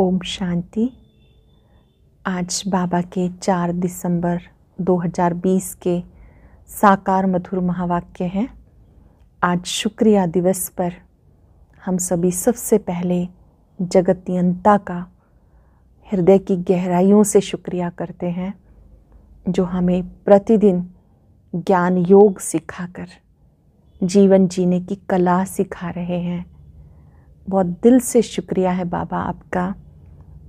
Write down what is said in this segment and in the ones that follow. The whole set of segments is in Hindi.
ओम शांति आज बाबा के 4 दिसंबर 2020 के साकार मधुर महावाक्य हैं आज शुक्रिया दिवस पर हम सभी सबसे पहले जगतियंता का हृदय की गहराइयों से शुक्रिया करते हैं जो हमें प्रतिदिन ज्ञान योग सिखाकर जीवन जीने की कला सिखा रहे हैं बहुत दिल से शुक्रिया है बाबा आपका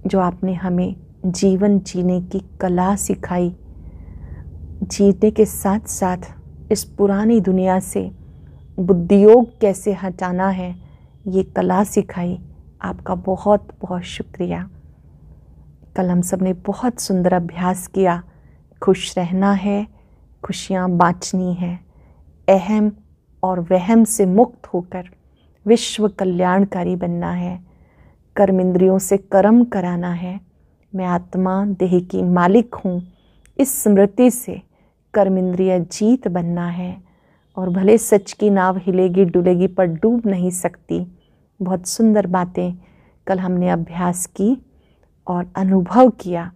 जो आपने हमें जीवन जीने की कला सिखाई जीने के साथ साथ इस पुरानी दुनिया से बुद्धियोग कैसे हटाना है ये कला सिखाई आपका बहुत बहुत शुक्रिया कल हम सब ने बहुत सुंदर अभ्यास किया खुश रहना है खुशियाँ बाँटनी है अहम और वहम से मुक्त होकर विश्व कल्याणकारी बनना है कर्म इंद्रियों से कर्म कराना है मैं आत्मा देह की मालिक हूँ इस स्मृति से कर्म इंद्रिय जीत बनना है और भले सच की नाव हिलेगी डुलेगी पर डूब नहीं सकती बहुत सुंदर बातें कल हमने अभ्यास की और अनुभव किया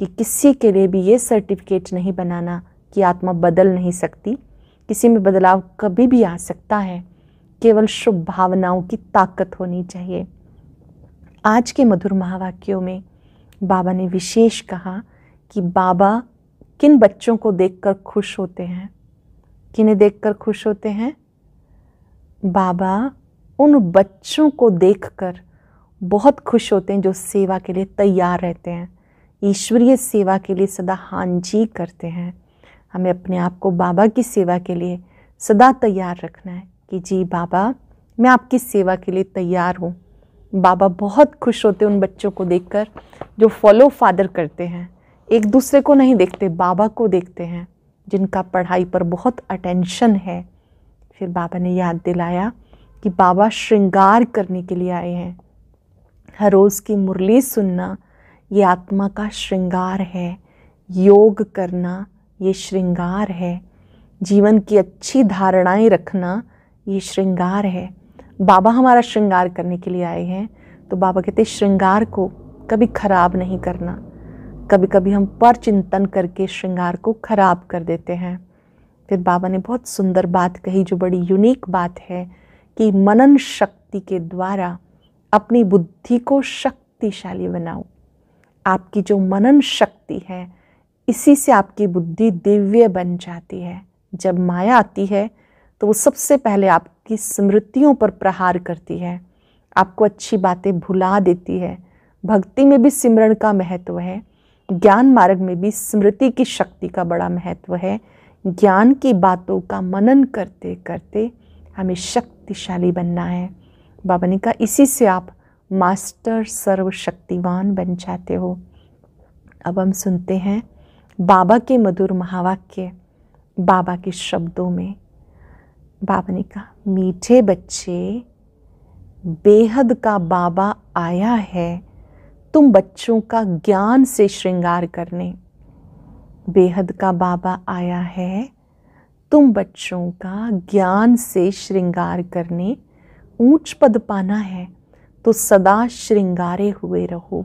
कि किसी के लिए भी ये सर्टिफिकेट नहीं बनाना कि आत्मा बदल नहीं सकती किसी में बदलाव कभी भी आ सकता है केवल शुभ भावनाओं की ताकत होनी चाहिए आज के मधुर महावाक्यों में बाबा ने विशेष कहा कि बाबा किन बच्चों को देखकर खुश होते हैं किन्हें देखकर खुश होते हैं बाबा उन बच्चों को देखकर बहुत खुश होते हैं जो सेवा के लिए तैयार रहते हैं ईश्वरीय सेवा के लिए सदा हांजी करते हैं हमें अपने आप को बाबा की सेवा के लिए सदा तैयार रखना है कि जी बाबा मैं आपकी सेवा के लिए तैयार हूँ बाबा बहुत खुश होते उन बच्चों को देखकर जो फॉलो फादर करते हैं एक दूसरे को नहीं देखते बाबा को देखते हैं जिनका पढ़ाई पर बहुत अटेंशन है फिर बाबा ने याद दिलाया कि बाबा श्रृंगार करने के लिए आए हैं हर रोज़ की मुरली सुनना ये आत्मा का श्रृंगार है योग करना ये श्रृंगार है जीवन की अच्छी धारणाएं रखना ये श्रृंगार है बाबा हमारा श्रृंगार करने के लिए आए हैं तो बाबा कहते श्रृंगार को कभी खराब नहीं करना कभी कभी हम पर चिंतन करके श्रृंगार को खराब कर देते हैं फिर बाबा ने बहुत सुंदर बात कही जो बड़ी यूनिक बात है कि मनन शक्ति के द्वारा अपनी बुद्धि को शक्तिशाली बनाओ आपकी जो मनन शक्ति है इसी से आपकी बुद्धि दिव्य बन जाती है जब माया आती है तो वो सबसे पहले आपकी स्मृतियों पर प्रहार करती है आपको अच्छी बातें भुला देती है भक्ति में भी सिमरण का महत्व है ज्ञान मार्ग में भी स्मृति की शक्ति का बड़ा महत्व है ज्ञान की बातों का मनन करते करते हमें शक्तिशाली बनना है बाबा ने कहा इसी से आप मास्टर सर्वशक्तिवान बन जाते हो अब हम सुनते हैं बाबा के मधुर महावाक्य बाबा के शब्दों में बाबा ने कहा मीठे बच्चे बेहद का बाबा आया है तुम बच्चों का ज्ञान से श्रृंगार करने बेहद का बाबा आया है तुम बच्चों का ज्ञान से श्रृंगार करने ऊंच पद पाना है तो सदा श्रृंगारे हुए रहो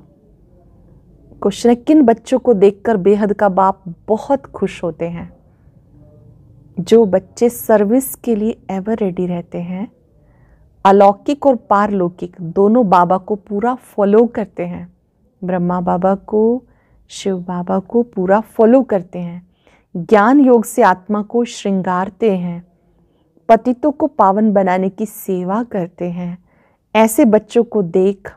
क्वेश्चन किन बच्चों को देखकर बेहद का बाप बहुत खुश होते हैं जो बच्चे सर्विस के लिए एवर रेडी रहते हैं अलौकिक और पारलौकिक दोनों बाबा को पूरा फॉलो करते हैं ब्रह्मा बाबा को शिव बाबा को पूरा फॉलो करते हैं ज्ञान योग से आत्मा को श्रृंगारते हैं पतितों को पावन बनाने की सेवा करते हैं ऐसे बच्चों को देख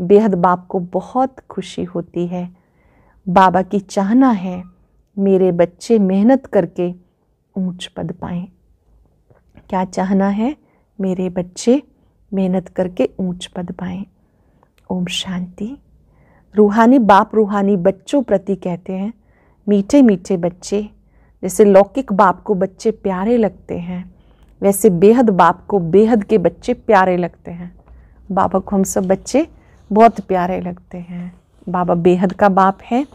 बेहद बाप को बहुत खुशी होती है बाबा की चाहना है मेरे बच्चे मेहनत करके ऊंच पद पाएं क्या चाहना है मेरे बच्चे मेहनत करके ऊंच पद पाएं ओम शांति रूहानी बाप रूहानी बच्चों प्रति कहते हैं मीठे मीठे बच्चे जैसे लौकिक बाप को बच्चे प्यारे लगते हैं वैसे बेहद बाप को बेहद के बच्चे प्यारे लगते हैं बाबा को हम सब बच्चे बहुत प्यारे लगते हैं बाबा बेहद का बाप है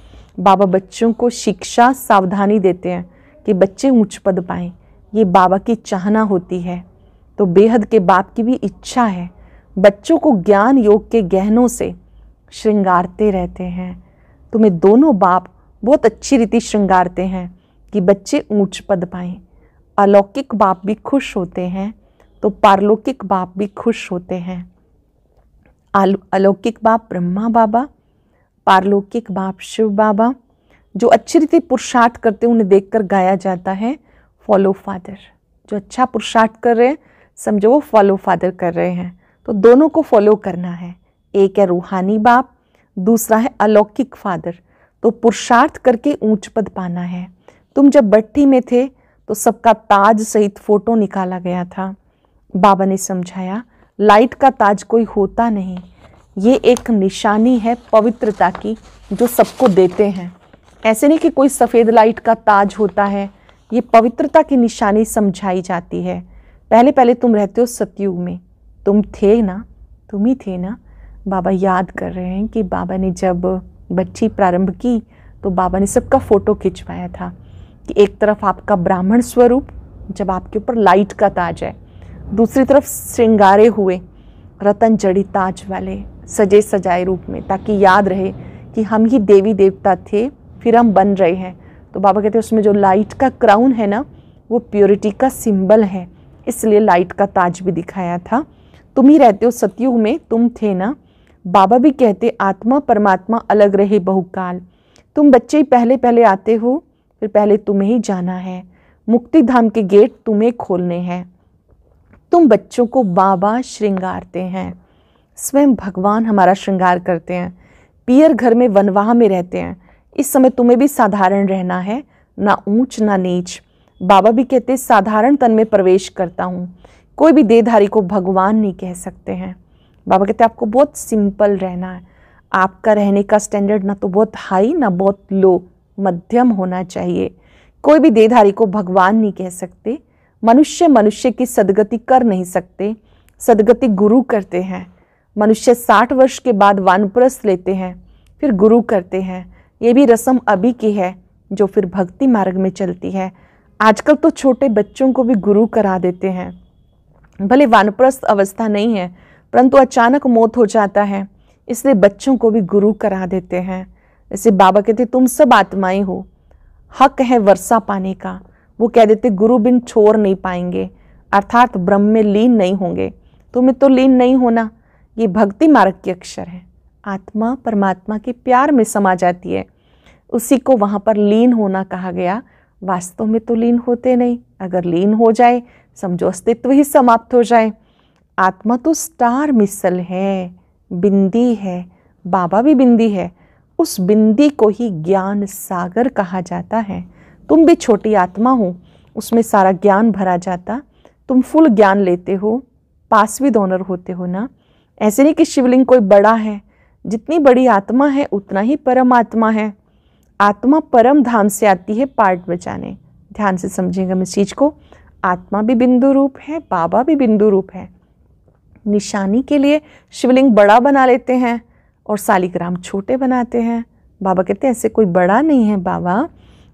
बाबा बच्चों को शिक्षा सावधानी देते हैं कि बच्चे ऊंच पद पाएँ ये बाबा की चाहना होती है तो बेहद के बाप की भी इच्छा है बच्चों को ज्ञान योग के गहनों से श्रृंगारते रहते हैं तुम्हें दोनों बाप बहुत अच्छी रीति श्रृंगारते हैं कि बच्चे ऊंच पद पाएँ अलौकिक बाप भी खुश होते हैं तो पारलौकिक बाप भी खुश होते हैं अलौकिक बाप ब्रह्मा बाबा पारलौकिक बाप शिव बाबा जो अच्छी रीति पुरुषार्थ करते उन्हें देखकर गाया जाता है फॉलो फादर जो अच्छा पुरुषार्थ कर रहे हैं समझो वो फॉलो फादर कर रहे हैं तो दोनों को फॉलो करना है एक है रूहानी बाप दूसरा है अलौकिक फादर तो पुरुषार्थ करके ऊंच पद पाना है तुम जब भट्टी में थे तो सबका ताज सहित फोटो निकाला गया था बाबा ने समझाया लाइट का ताज कोई होता नहीं ये एक निशानी है पवित्रता की जो सबको देते हैं ऐसे नहीं कि कोई सफ़ेद लाइट का ताज होता है ये पवित्रता की निशानी समझाई जाती है पहले पहले तुम रहते हो सतयुग में तुम थे ना तुम ही थे ना बाबा याद कर रहे हैं कि बाबा ने जब बच्ची प्रारंभ की तो बाबा ने सबका फ़ोटो खिंचवाया था कि एक तरफ आपका ब्राह्मण स्वरूप जब आपके ऊपर लाइट का ताज है दूसरी तरफ श्रृंगारे हुए रतन जड़ी ताज वाले सजे सजाए रूप में ताकि याद रहे कि हम ही देवी देवता थे फिर हम बन रहे हैं तो बाबा कहते हैं उसमें जो लाइट का क्राउन है ना वो प्योरिटी का सिंबल है इसलिए लाइट का ताज भी दिखाया था तुम ही रहते हो सतयुग में तुम थे ना बाबा भी कहते आत्मा परमात्मा अलग रहे बहुकाल तुम बच्चे ही पहले पहले आते हो फिर पहले तुम्हें ही जाना है मुक्ति धाम के गेट तुम्हें खोलने हैं तुम बच्चों को बाबा श्रृंगारते हैं स्वयं भगवान हमारा श्रृंगार करते हैं पियर घर में वनवाह में रहते हैं इस समय तुम्हें भी साधारण रहना है ना ऊंच ना नीच बाबा भी कहते साधारण तन में प्रवेश करता हूँ कोई भी देधारी को भगवान नहीं कह सकते हैं बाबा कहते आपको बहुत सिंपल रहना है आपका रहने का स्टैंडर्ड ना तो बहुत हाई ना बहुत लो मध्यम होना चाहिए कोई भी देधारी को भगवान नहीं कह सकते मनुष्य मनुष्य की सदगति कर नहीं सकते सदगति गुरु करते हैं मनुष्य साठ वर्ष के बाद वानप्रस्थ लेते हैं फिर गुरु करते हैं ये भी रस्म अभी की है जो फिर भक्ति मार्ग में चलती है आजकल तो छोटे बच्चों को भी गुरु करा देते हैं भले वानप्रस्त अवस्था नहीं है परंतु अचानक मौत हो जाता है इसलिए बच्चों को भी गुरु करा देते हैं जैसे बाबा कहते तुम सब आत्माएं हो हक है वर्षा पाने का वो कह देते गुरु बिन छोड़ नहीं पाएंगे अर्थात ब्रह्म में लीन नहीं होंगे तुम्हें तो लीन नहीं होना ये भक्ति मार्ग के अक्षर है आत्मा परमात्मा के प्यार में समा जाती है उसी को वहाँ पर लीन होना कहा गया वास्तव में तो लीन होते नहीं अगर लीन हो जाए समझो अस्तित्व ही समाप्त हो जाए आत्मा तो स्टार मिसल है बिंदी है बाबा भी बिंदी है उस बिंदी को ही ज्ञान सागर कहा जाता है तुम भी छोटी आत्मा हो उसमें सारा ज्ञान भरा जाता तुम फुल ज्ञान लेते हो पासवी डोनर होते हो ना ऐसे नहीं कि शिवलिंग कोई बड़ा है जितनी बड़ी आत्मा है उतना ही परमात्मा है आत्मा परम धाम से आती है पार्ट बचाने ध्यान से समझेंगे हम इस चीज़ को आत्मा भी बिंदु रूप है बाबा भी बिंदु रूप है निशानी के लिए शिवलिंग बड़ा बना लेते हैं और सालिग्राम छोटे बनाते हैं बाबा कहते हैं ऐसे कोई बड़ा नहीं है बाबा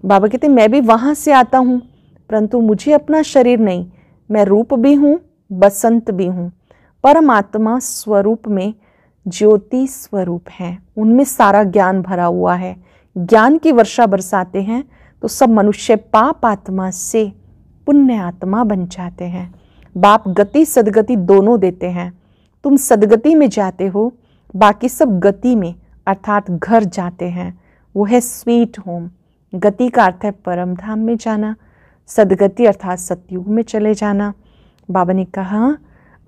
बाबा कहते हैं मैं भी वहाँ से आता हूँ परंतु मुझे अपना शरीर नहीं मैं रूप भी हूँ बसंत भी हूँ परमात्मा स्वरूप में ज्योति स्वरूप हैं उनमें सारा ज्ञान भरा हुआ है ज्ञान की वर्षा बरसाते हैं तो सब मनुष्य पाप आत्मा से पुण्य आत्मा बन जाते हैं बाप गति सदगति दोनों देते हैं तुम सदगति में जाते हो बाकी सब गति में अर्थात घर जाते हैं वो है स्वीट होम गति का अर्थ है परम धाम में जाना सदगति अर्थात सतयुग में चले जाना बाबा ने कहा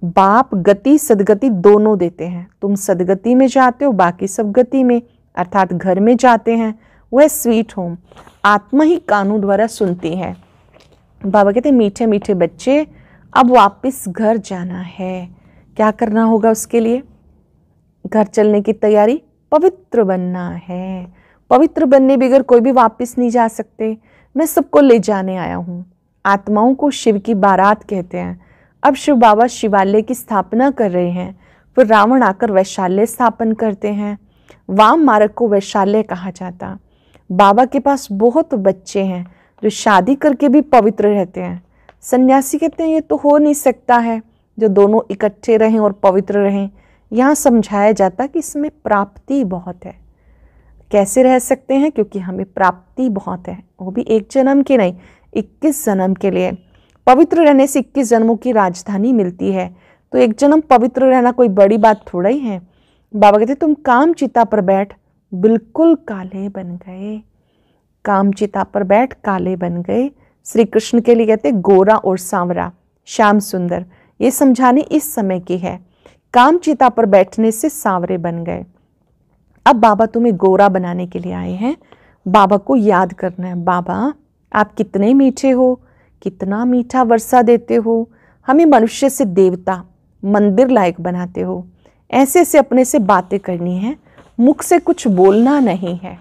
बाप गति सदगति दोनों देते हैं तुम सदगति में जाते हो बाकी सब गति में अर्थात घर में जाते हैं वह स्वीट होम आत्मा ही कानों द्वारा सुनती है बाबा कहते मीठे मीठे बच्चे अब वापस घर जाना है क्या करना होगा उसके लिए घर चलने की तैयारी पवित्र बनना है पवित्र बनने बगैर कोई भी वापस नहीं जा सकते मैं सबको ले जाने आया हूँ आत्माओं को शिव की बारात कहते हैं अब शिव बाबा शिवालय की स्थापना कर रहे हैं फिर रावण आकर वैशाल्य स्थापन करते हैं वाम मार्ग को वैशाल्य कहा जाता बाबा के पास बहुत बच्चे हैं जो शादी करके भी पवित्र रहते हैं सन्यासी कहते हैं ये तो हो नहीं सकता है जो दोनों इकट्ठे रहें और पवित्र रहें यहाँ समझाया जाता कि इसमें प्राप्ति बहुत है कैसे रह सकते हैं क्योंकि हमें प्राप्ति बहुत है वो भी एक जन्म के नहीं इक्कीस जन्म के लिए पवित्र रहने से इक्कीस जन्मों की राजधानी मिलती है तो एक जन्म पवित्र रहना कोई बड़ी बात थोड़ा ही है बाबा कहते तुम काम चिता पर बैठ बिल्कुल काले बन गए काम चिता पर बैठ काले बन गए श्री कृष्ण के लिए कहते गोरा और सांवरा श्याम सुंदर ये समझाने इस समय की है काम चिता पर बैठने से सांवरे बन गए अब बाबा तुम्हें गोरा बनाने के लिए आए हैं बाबा को याद करना है बाबा आप कितने मीठे हो कितना मीठा वर्षा देते हो हमें मनुष्य से देवता मंदिर लायक बनाते हो ऐसे ऐसे अपने से बातें करनी है मुख से कुछ बोलना नहीं है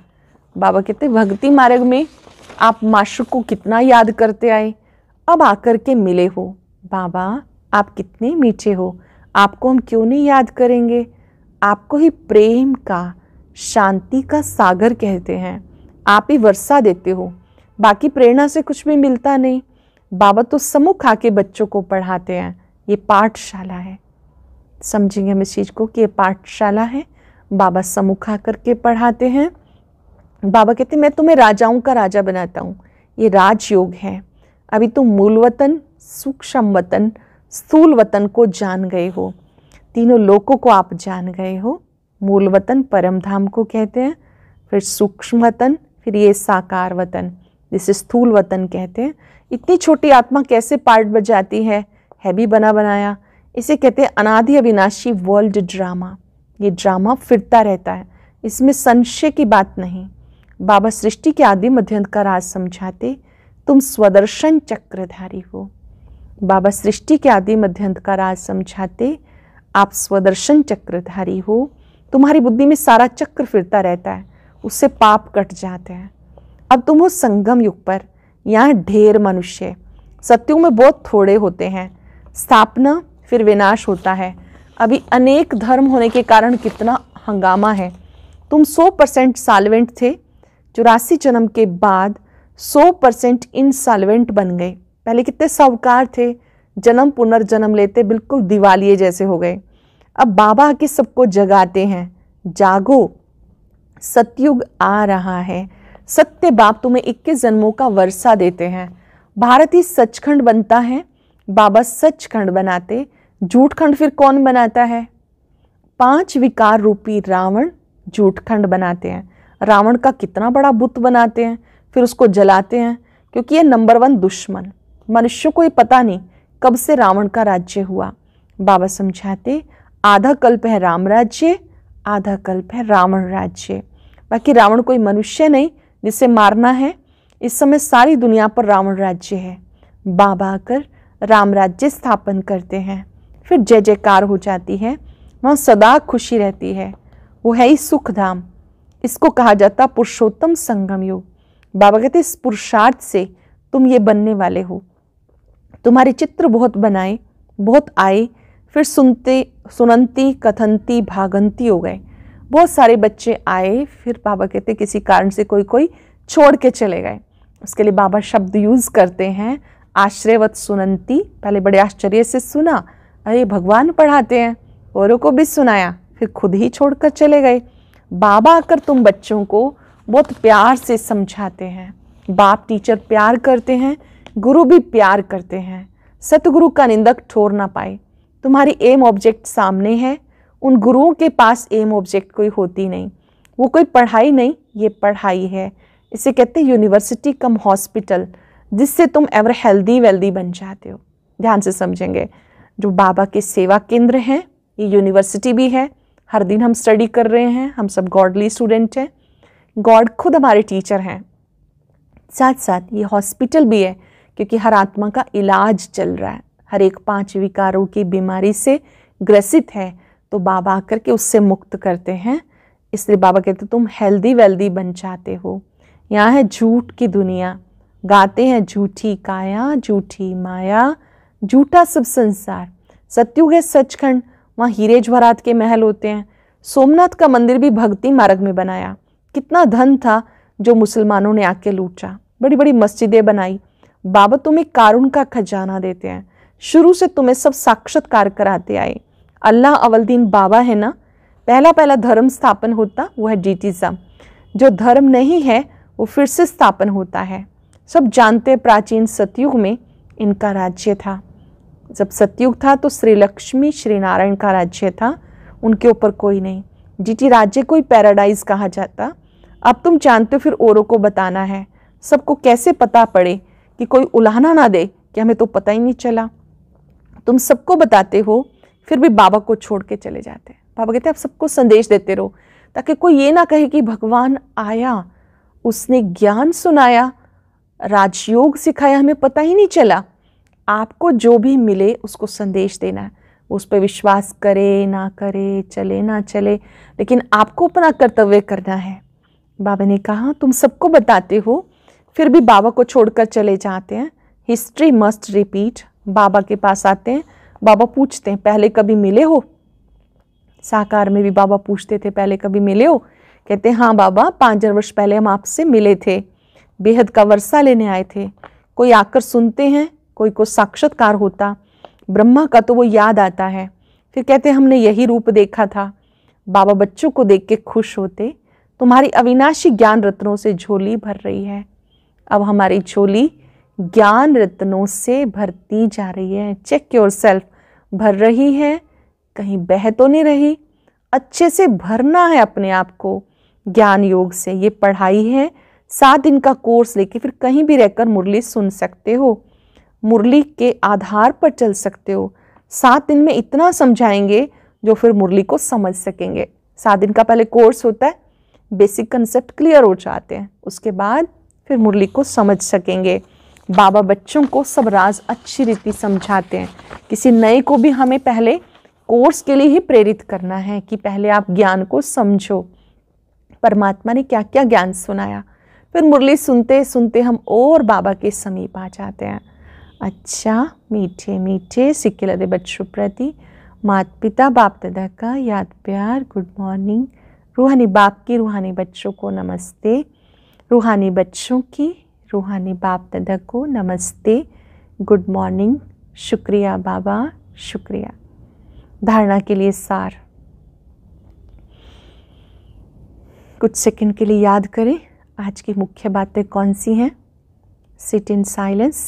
बाबा कहते भक्ति मार्ग में आप मास्टर को कितना याद करते आए अब आकर के मिले हो बाबा आप कितने मीठे हो आपको हम क्यों नहीं याद करेंगे आपको ही प्रेम का शांति का सागर कहते हैं आप ही वर्षा देते हो बाकी प्रेरणा से कुछ भी मिलता नहीं बाबा तो समुख आके बच्चों को पढ़ाते हैं ये पाठशाला है समझेंगे हम इस चीज़ को कि ये पाठशाला है बाबा सम्मुख आकर के पढ़ाते हैं बाबा कहते हैं मैं तुम्हें राजाओं का राजा बनाता हूँ ये राजयोग है अभी तुम मूल वतन सूक्ष्म वतन स्थूल वतन को जान गए हो तीनों लोकों को आप जान गए हो मूल वतन परम धाम को कहते हैं फिर सूक्ष्म वतन फिर ये साकार वतन जिसे स्थूल वतन कहते हैं इतनी छोटी आत्मा कैसे पार्ट बजाती है है भी बना बनाया इसे कहते हैं अनादि अविनाशी वर्ल्ड ड्रामा ये ड्रामा फिरता रहता है इसमें संशय की बात नहीं बाबा सृष्टि के आदि मध्यंत का राज समझाते तुम स्वदर्शन चक्रधारी हो बाबा सृष्टि के आदि मध्यंत का राज समझाते आप स्वदर्शन चक्रधारी हो तुम्हारी बुद्धि में सारा चक्र फिरता रहता है उससे पाप कट जाते हैं अब तुम हो संगम युग पर यहाँ ढेर मनुष्य सत्यों में बहुत थोड़े होते हैं स्थापना फिर विनाश होता है अभी अनेक धर्म होने के कारण कितना हंगामा है तुम 100 परसेंट सालवेंट थे चौरासी जन्म के बाद 100 परसेंट इनसालवेंट बन गए पहले कितने सवकार थे जन्म पुनर्जन्म लेते बिल्कुल दिवाली जैसे हो गए अब बाबा के सबको जगाते हैं जागो सतयुग आ रहा है सत्य बाप तुम्हें इक्कीस जन्मों का वर्षा देते हैं भारत ही सचखंड बनता है बाबा सचखंड बनाते जूठ खंड फिर कौन बनाता है पांच विकार रूपी रावण जूठ खंड बनाते हैं रावण का कितना बड़ा बुत बनाते हैं फिर उसको जलाते हैं क्योंकि ये नंबर वन दुश्मन मनुष्य को ये पता नहीं कब से रावण का राज्य हुआ बाबा समझाते आधा कल्प है राम राज्य आधा कल्प है रावण राज्य बाकी रावण कोई मनुष्य नहीं जिसे मारना है इस समय सारी दुनिया पर रावण राज्य है बाबा आकर राम राज्य स्थापन करते हैं फिर जय जयकार हो जाती है वहाँ सदा खुशी रहती है वो है ही सुखधाम इसको कहा जाता पुरुषोत्तम संगम योग बाबा कहते इस पुरुषार्थ से तुम ये बनने वाले हो तुम्हारे चित्र बहुत बनाए बहुत आए फिर सुनते सुनंती कथंती भागंती हो गए बहुत सारे बच्चे आए फिर बाबा कहते किसी कारण से कोई कोई छोड़ के चले गए उसके लिए बाबा शब्द यूज़ करते हैं आश्रयवत सुनंती पहले बड़े आश्चर्य से सुना अरे भगवान पढ़ाते हैं औरों को भी सुनाया फिर खुद ही छोड़कर चले गए बाबा आकर तुम बच्चों को बहुत प्यार से समझाते हैं बाप टीचर प्यार करते हैं गुरु भी प्यार करते हैं सतगुरु का निंदक ठोर ना पाए तुम्हारी एम ऑब्जेक्ट सामने है उन गुरुओं के पास एम ऑब्जेक्ट कोई होती नहीं वो कोई पढ़ाई नहीं ये पढ़ाई है इसे कहते हैं यूनिवर्सिटी कम हॉस्पिटल जिससे तुम एवर हेल्दी वेल्दी बन जाते हो ध्यान से समझेंगे जो बाबा के सेवा केंद्र हैं ये यूनिवर्सिटी भी है हर दिन हम स्टडी कर रहे हैं हम सब गॉडली स्टूडेंट हैं गॉड खुद हमारे टीचर हैं साथ साथ ये हॉस्पिटल भी है क्योंकि हर आत्मा का इलाज चल रहा है हर एक पांच विकारों की बीमारी से ग्रसित है तो बाबा आकर के उससे मुक्त करते हैं इसलिए बाबा कहते तुम हेल्दी वेल्दी बन जाते हो यहाँ है झूठ की दुनिया गाते हैं झूठी काया झूठी माया झूठा सब संसार सत्युग है सचखंड वहाँ हीरे जवाहरात के महल होते हैं सोमनाथ का मंदिर भी भक्ति मार्ग में बनाया कितना धन था जो मुसलमानों ने आके लूटा बड़ी बड़ी मस्जिदें बनाई बाबा तुम्हें कारुण का खजाना देते हैं शुरू से तुम्हें सब साक्षात्कार कराते आए अल्लाह अवलदीन बाबा है ना पहला पहला धर्म स्थापन होता वो है डीटिज़म जो धर्म नहीं है वो फिर से स्थापन होता है सब जानते प्राचीन सतयुग में इनका राज्य था जब सतयुग था तो श्री लक्ष्मी श्री नारायण का राज्य था उनके ऊपर कोई नहीं जीटी राज्य को ही पैराडाइज कहा जाता अब तुम जानते हो फिर औरों को बताना है सबको कैसे पता पड़े कि कोई उलाहना ना दे कि हमें तो पता ही नहीं चला तुम सबको बताते हो फिर भी बाबा को छोड़ के चले जाते हैं बाबा कहते हैं आप सबको संदेश देते रहो ताकि कोई ये ना कहे कि भगवान आया उसने ज्ञान सुनाया राजयोग सिखाया हमें पता ही नहीं चला आपको जो भी मिले उसको संदेश देना है उस पर विश्वास करे ना करे चले ना चले लेकिन आपको अपना कर्तव्य करना है बाबा ने कहा तुम सबको बताते हो फिर भी बाबा को छोड़कर चले जाते हैं हिस्ट्री मस्ट रिपीट बाबा के पास आते हैं बाबा पूछते हैं पहले कभी मिले हो साकार में भी बाबा पूछते थे पहले कभी मिले हो कहते हैं हाँ बाबा पाँच हजार वर्ष पहले हम आपसे मिले थे बेहद का वर्षा लेने आए थे कोई आकर सुनते हैं कोई को साक्षात्कार होता ब्रह्मा का तो वो याद आता है फिर कहते हमने यही रूप देखा था बाबा बच्चों को देख के खुश होते तुम्हारी अविनाशी ज्ञान रत्नों से झोली भर रही है अब हमारी झोली ज्ञान रत्नों से भरती जा रही है चेक योर सेल्फ भर रही है कहीं बह तो नहीं रही अच्छे से भरना है अपने आप को ज्ञान योग से ये पढ़ाई है सात दिन का कोर्स लेके फिर कहीं भी रहकर मुरली सुन सकते हो मुरली के आधार पर चल सकते हो सात दिन में इतना समझाएंगे जो फिर मुरली को समझ सकेंगे सात दिन का पहले कोर्स होता है बेसिक कंसेप्ट क्लियर हो जाते हैं उसके बाद फिर मुरली को समझ सकेंगे बाबा बच्चों को सब राज अच्छी रीति समझाते हैं किसी नए को भी हमें पहले कोर्स के लिए ही प्रेरित करना है कि पहले आप ज्ञान को समझो परमात्मा ने क्या क्या ज्ञान सुनाया फिर मुरली सुनते सुनते हम और बाबा के समीप आ जाते हैं अच्छा मीठे मीठे सिक्के लदे बच्चों प्रति माता पिता बाप दादा का याद प्यार गुड मॉर्निंग रूहानी बाप की रूहानी बच्चों को नमस्ते रूहानी बच्चों की रूहानी बाप दादा को नमस्ते गुड मॉर्निंग शुक्रिया बाबा शुक्रिया धारणा के लिए सार कुछ सेकंड के लिए याद करें आज की मुख्य बातें कौन सी हैं सिट इन साइलेंस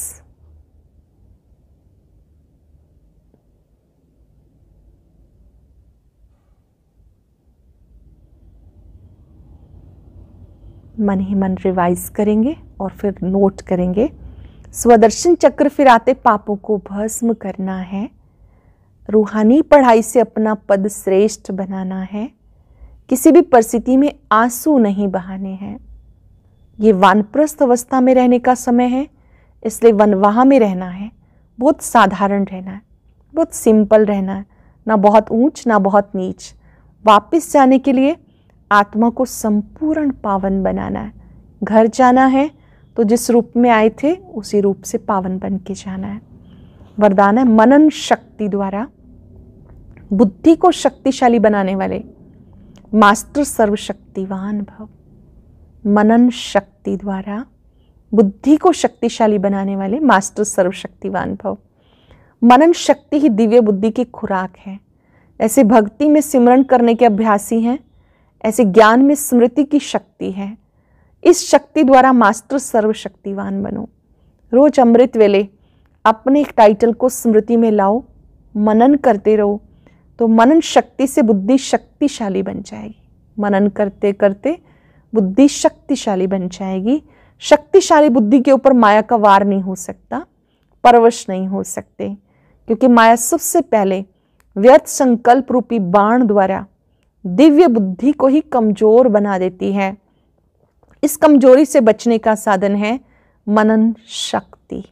मन ही मन रिवाइज करेंगे और फिर नोट करेंगे स्वदर्शन चक्र फिर आते पापों को भस्म करना है रूहानी पढ़ाई से अपना पद श्रेष्ठ बनाना है किसी भी परिस्थिति में आंसू नहीं बहाने हैं ये वानप्रस्थ अवस्था में रहने का समय है इसलिए वनवाह में रहना है बहुत साधारण रहना है बहुत सिंपल रहना है ना बहुत ऊंच ना बहुत नीच वापस जाने के लिए आत्मा को संपूर्ण पावन बनाना है घर जाना है तो जिस रूप में आए थे उसी रूप से पावन बन के जाना है वरदान है मनन शक्ति द्वारा बुद्धि को शक्तिशाली बनाने वाले मास्टर सर्वशक्तिवान भव मनन शक्ति द्वारा बुद्धि को शक्तिशाली बनाने वाले मास्टर सर्वशक्तिवान भव मनन शक्ति ही दिव्य बुद्धि की खुराक है ऐसे भक्ति में सिमरण करने के अभ्यासी हैं ऐसे ज्ञान में स्मृति की शक्ति है इस शक्ति द्वारा मास्टर सर्वशक्तिवान बनो रोज अमृत वेले अपने एक टाइटल को स्मृति में लाओ मनन करते रहो तो मनन शक्ति से बुद्धि शक्तिशाली बन जाएगी मनन करते करते बुद्धि शक्तिशाली बन जाएगी शक्तिशाली बुद्धि के ऊपर माया का वार नहीं हो सकता परवश नहीं हो सकते क्योंकि माया सबसे पहले व्यर्थ संकल्प रूपी बाण द्वारा दिव्य बुद्धि को ही कमज़ोर बना देती है इस कमजोरी से बचने का साधन है मनन शक्ति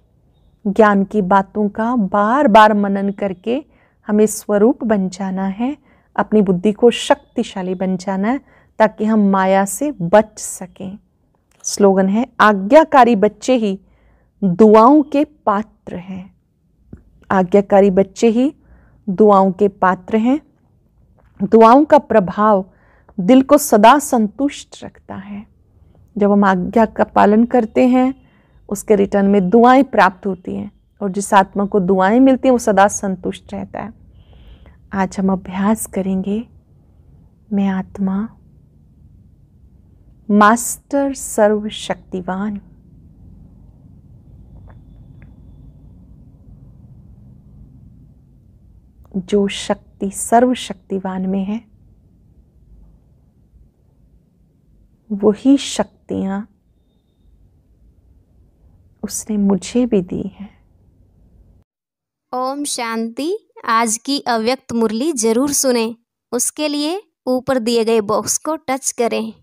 ज्ञान की बातों का बार बार मनन करके हमें स्वरूप बन जाना है अपनी बुद्धि को शक्तिशाली बन जाना है ताकि हम माया से बच सकें स्लोगन है आज्ञाकारी बच्चे ही दुआओं के पात्र हैं आज्ञाकारी बच्चे ही दुआओं के पात्र हैं दुआओं का प्रभाव दिल को सदा संतुष्ट रखता है जब हम आज्ञा का पालन करते हैं उसके रिटर्न में दुआएं प्राप्त होती हैं और जिस आत्मा को दुआएं मिलती हैं वो सदा संतुष्ट रहता है आज हम अभ्यास करेंगे मैं आत्मा मास्टर सर्वशक्तिवान जो शक्ति शक्ति सर्वशक्तिवान में है वही शक्तियां उसने मुझे भी दी हैं ओम शांति आज की अव्यक्त मुरली जरूर सुने उसके लिए ऊपर दिए गए बॉक्स को टच करें